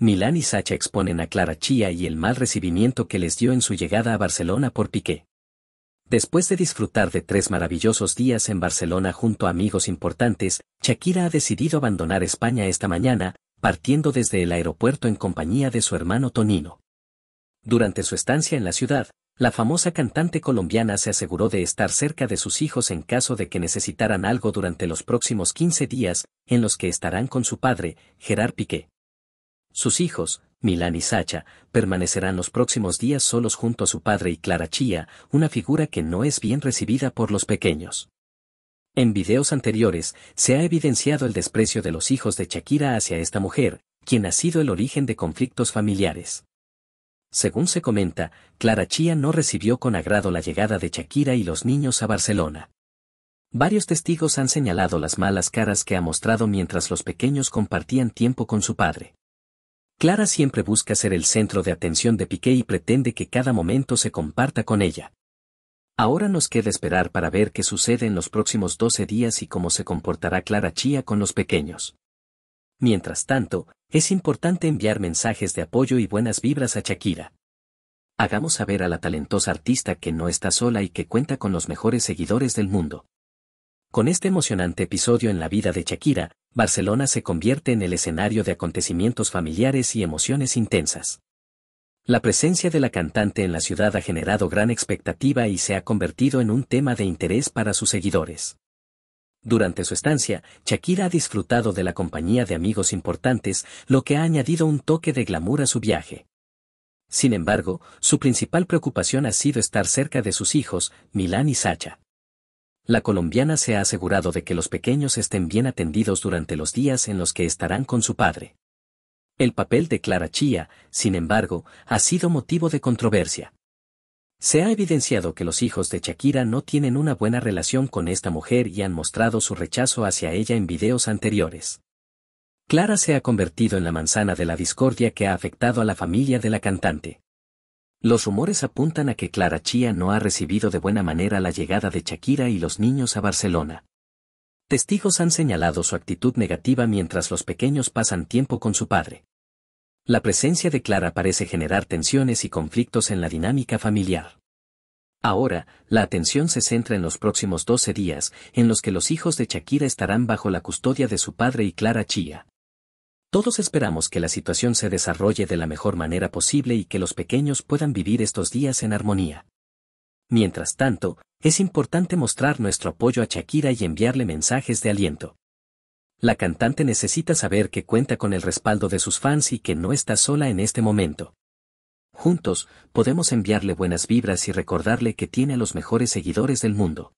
Milán y Sacha exponen a Clara Chía y el mal recibimiento que les dio en su llegada a Barcelona por Piqué. Después de disfrutar de tres maravillosos días en Barcelona junto a amigos importantes, Shakira ha decidido abandonar España esta mañana, partiendo desde el aeropuerto en compañía de su hermano Tonino. Durante su estancia en la ciudad, la famosa cantante colombiana se aseguró de estar cerca de sus hijos en caso de que necesitaran algo durante los próximos 15 días, en los que estarán con su padre, Gerard Piqué. Sus hijos, Milan y Sacha, permanecerán los próximos días solos junto a su padre y Clara Chía, una figura que no es bien recibida por los pequeños. En videos anteriores, se ha evidenciado el desprecio de los hijos de Shakira hacia esta mujer, quien ha sido el origen de conflictos familiares. Según se comenta, Clara Chía no recibió con agrado la llegada de Shakira y los niños a Barcelona. Varios testigos han señalado las malas caras que ha mostrado mientras los pequeños compartían tiempo con su padre. Clara siempre busca ser el centro de atención de Piqué y pretende que cada momento se comparta con ella. Ahora nos queda esperar para ver qué sucede en los próximos 12 días y cómo se comportará Clara Chía con los pequeños. Mientras tanto, es importante enviar mensajes de apoyo y buenas vibras a Shakira. Hagamos saber a la talentosa artista que no está sola y que cuenta con los mejores seguidores del mundo. Con este emocionante episodio en la vida de Shakira, Barcelona se convierte en el escenario de acontecimientos familiares y emociones intensas. La presencia de la cantante en la ciudad ha generado gran expectativa y se ha convertido en un tema de interés para sus seguidores. Durante su estancia, Shakira ha disfrutado de la compañía de amigos importantes, lo que ha añadido un toque de glamour a su viaje. Sin embargo, su principal preocupación ha sido estar cerca de sus hijos, Milán y Sacha. La colombiana se ha asegurado de que los pequeños estén bien atendidos durante los días en los que estarán con su padre. El papel de Clara Chía, sin embargo, ha sido motivo de controversia. Se ha evidenciado que los hijos de Shakira no tienen una buena relación con esta mujer y han mostrado su rechazo hacia ella en videos anteriores. Clara se ha convertido en la manzana de la discordia que ha afectado a la familia de la cantante. Los rumores apuntan a que Clara Chía no ha recibido de buena manera la llegada de Shakira y los niños a Barcelona. Testigos han señalado su actitud negativa mientras los pequeños pasan tiempo con su padre. La presencia de Clara parece generar tensiones y conflictos en la dinámica familiar. Ahora, la atención se centra en los próximos 12 días, en los que los hijos de Shakira estarán bajo la custodia de su padre y Clara Chía. Todos esperamos que la situación se desarrolle de la mejor manera posible y que los pequeños puedan vivir estos días en armonía. Mientras tanto, es importante mostrar nuestro apoyo a Shakira y enviarle mensajes de aliento. La cantante necesita saber que cuenta con el respaldo de sus fans y que no está sola en este momento. Juntos, podemos enviarle buenas vibras y recordarle que tiene a los mejores seguidores del mundo.